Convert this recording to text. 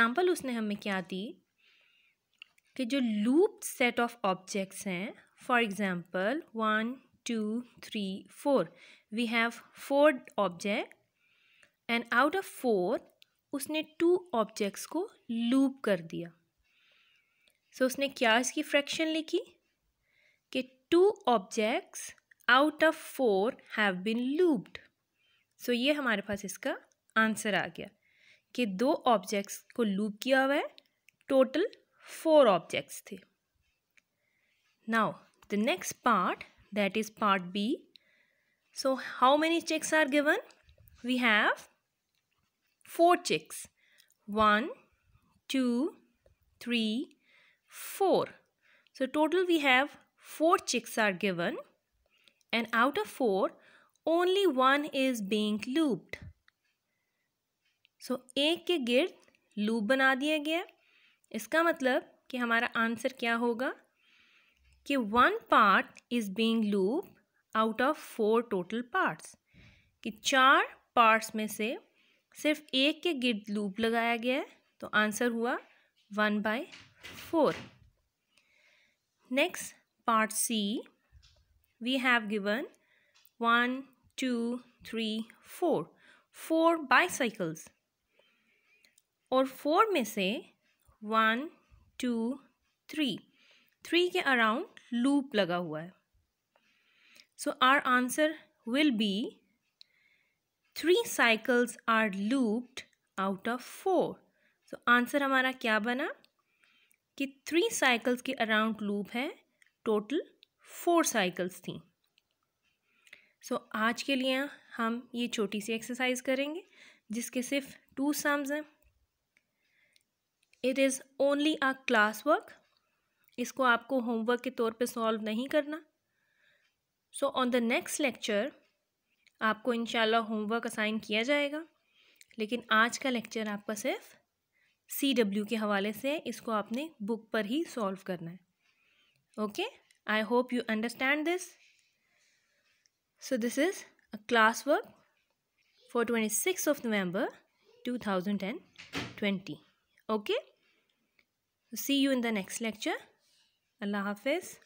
Example उसने हमें क्या दी कि जो लूप सेट ऑफ ऑब्जेक्ट्स हैं for example one two three four we have four object and out of four उसने टू ऑब्जेक्ट्स को लूप कर दिया सो so, उसने क्या इसकी फ्रैक्शन लिखी कि two objects out of four have been looped so ये हमारे पास इसका आंसर आ गया कि दो ऑब्जेक्ट्स को लूप किया हुआ है टोटल फोर ऑब्जेक्ट्स थे now the next part that is part B. So how many checks are given? We have 4 checks. One, two, three, four. So total we have 4 checks are given and out of 4 only one is being looped. So so, एक के गिर्द loop बना दिया गया इसका मतलब कि हमारा आंसर क्या होगा कि one part is being loop out of four total parts कि चार पार्ट्स में से सिर्फ एक के गिर्द लूप लगाया गया है तो आंसर हुआ one by four next part C we have given one two three four four bicycles. और फोर में से वन टू थ्री थ्री के अराउंड लूप लगा हुआ है so our answer will be three cycles are looped out of four so answer हमारा क्या बना कि थ्री साइकल्स के अराउंड लूप है टोटल फोर साइकल्स थी So आज के लिए हम ये छोटी सी एक्सरसाइज करेंगे जिसके सिर्फ टू सम्स हैं it is only a class work इसको आपको होमवर्क के तौर पे सॉल्व नहीं करना so on the next lecture आपको इनशाला होमवर्क असाइन किया जाएगा लेकिन आज का लेक्चर आपका सिर्फ सी डब्ल्यू के हवाले से है इसको आपने बुक पर ही सॉल्व करना है okay I hope you understand this so this is a class work for twenty six of November two thousand and twenty Okay. See you in the next lecture. Allah Hafiz.